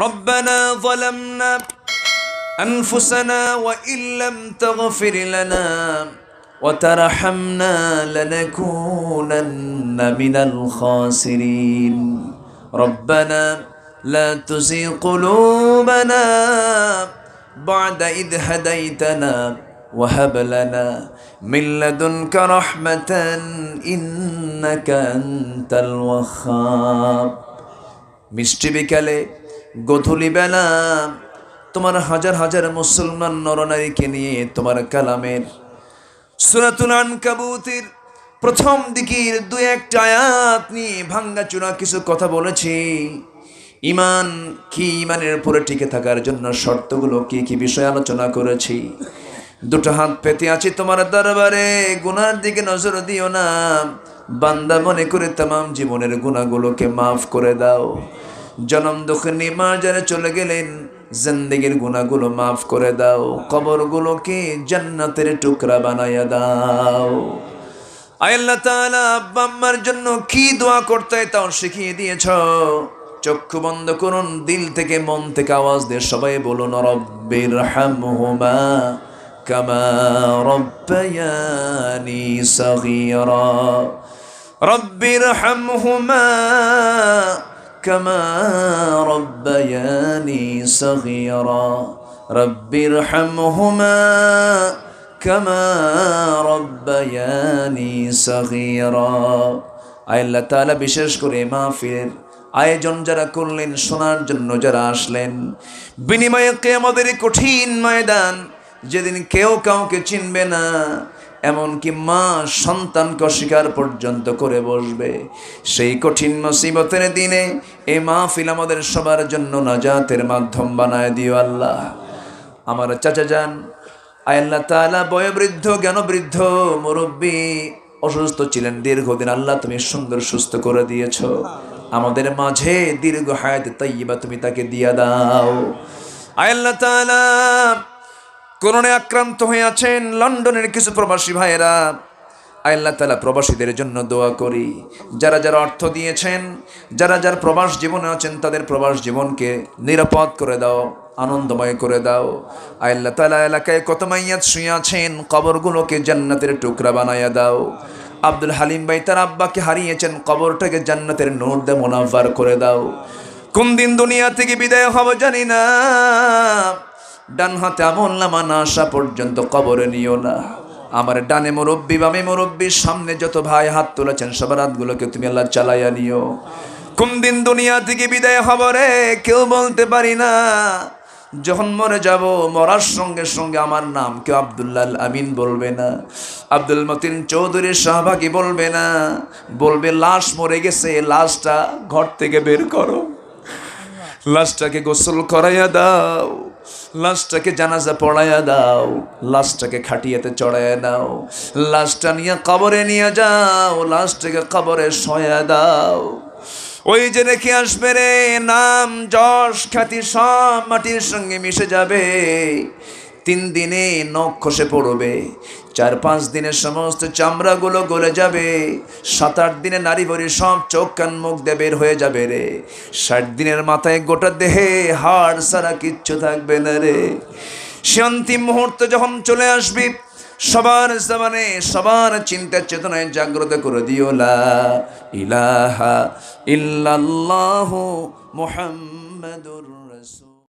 ربنا ظلمنا أنفسنا وإن لم تغفر لنا وترحمنا لنكونن من الخاسرين ربنا لا تزغ قلوبنا بعد إذ هديتنا وهب لنا من لدنك رحمة إنك أنت الوهاب মিষ্টি বিকালে বেলা তোমার হাজার হাজার মুসলমান নরনারীকে নিয়ে তোমার কালামের সুরাতুল আনকাবুতের প্রথম দিকের দু একটা আয়াত নিয়ে চুনা কিছু কথা বলেছি ইমান কি ইমানের উপরে টিকে থাকার জন্য শর্তগুলো কি কি বিষয় আলোচনা করেছি দুটো হাত পেতে আছি তোমার দরবারে গুনার দিকে নজর দিও না বান্দা মনে করে তাম জীবনের গুণাগুলোকে মাফ করে দাও জনম দুঃখিনী মা যারা চলে গেলেন জিন্দগির গুণাগুলো মাফ করে দাও কবরগুলোকে জান্নাতের টুকরা বানাইয়া দাও আল্লাহ তাআলা আব্বা আম্মার জন্য কি দোয়া করতে তাও শিখিয়ে দিয়েছ চক্ষু বন্ধ করুন দিল থেকে মন থেকে আওয়াজ দিয়ে সবাই বলুন রব্বির হামহুমা কামা রব্বায়ানি সগীরা রব্বির হামহুমা كما ربياني صغيرا رب ارحمهما كما ربياني صغيرا আয় আল্লাহ তাআলা বিশেষ করে মাহফিলের আয়োজন যারা করলেন শোনার জন্য যারা আসলেন বিনিময়ে কে আমাদের কঠিন ময়দান যেদিন কেউ কাউকে চিনবে না এমনকি মা সন্তানকে অস্বীকার পর্যন্ত করে বসবে সেই কঠিন মুসিবতের দিনে এ ফিল আমাদের সবার জন্য নাজাতের মাধ্যম বানায় দিও আল্লাহ আমার চাচা যান আল্লাহ তালা বয়োবৃদ্ধ জ্ঞানবৃদ্ধ মুরব্বী অসুস্থ ছিলেন দীর্ঘদিন আল্লাহ তুমি সুন্দর সুস্থ করে দিয়েছ আমাদের মাঝে দীর্ঘ হায়াত তাইবা তুমি তাকে দিয়া দাও আল্লাহ তালা করোনায় আক্রান্ত হয়ে আছেন লন্ডনের কিছু প্রবাসী ভাইয়েরা আল্লাহ তালা প্রবাসীদের জন্য দোয়া করি যারা যারা অর্থ দিয়েছেন যারা যার প্রবাস জীবনে আছেন তাদের প্রবাস জীবনকে নিরাপদ করে দাও আনন্দময় করে দাও আল্লাহ তালা এলাকায় কত মাইয়াদ শুয়ে আছেন কবরগুলোকে জান্নাতের টুকরা বানাইয়া দাও আব্দুল হালিম ভাই তার আব্বাকে হারিয়েছেন কবরটাকে জান্নাতের নোট দে মোনাফার করে দাও কোন দিন দুনিয়া থেকে বিদায় হব জানি না ডান হাতে আমল নামা না আসা পর্যন্ত কবরে নিও না আমার ডানে মুরব্বী বামে মুরব্বীর সামনে যত ভাই হাত তুলেছেন সবার হাতগুলোকে তুমি আল্লাহ চালাইয়া নিও কোন দিন দুনিয়া থেকে বিদায় হবরে রে কেউ বলতে পারি না যখন মরে যাব মরার সঙ্গে সঙ্গে আমার নাম কেউ আবদুল্লাহ আমিন বলবে না আব্দুল মতিন চৌধুরীর শাহবাগি বলবে না বলবে লাশ মরে গেছে লাশটা ঘর থেকে বের করো লাশটাকে গোসল করাইয়া দাও লাশটাকে জানাজা পড়াইয়া দাও লাশটাকে খাটিয়াতে চড়াইয়া দাও লাশটা নিয়ে কবরে নিয়ে যাও লাশটাকে কবরে সয়া দাও ওই যে রেখে আসবে রে নাম যশ খ্যাতি সব মাটির সঙ্গে মিশে যাবে তিন দিনে নখ খসে পড়বে চার পাঁচ দিনে সমস্ত চামড়াগুলো গলে যাবে সাত আট দিনে নারী ভরি সব চোখ কান মুখ দিয়ে বের হয়ে যাবে রে ষাট দিনের মাথায় গোটা দেহে হাড় সারা কিচ্ছু থাকবে না রে সে অন্তিম মুহূর্ত যখন চলে আসবি সবার জমানে সবার চিন্তা চেতনায় জাগ্রত করে দিও লা ইলাহা ইল্লাল্লাহু মুহাম্মাদুর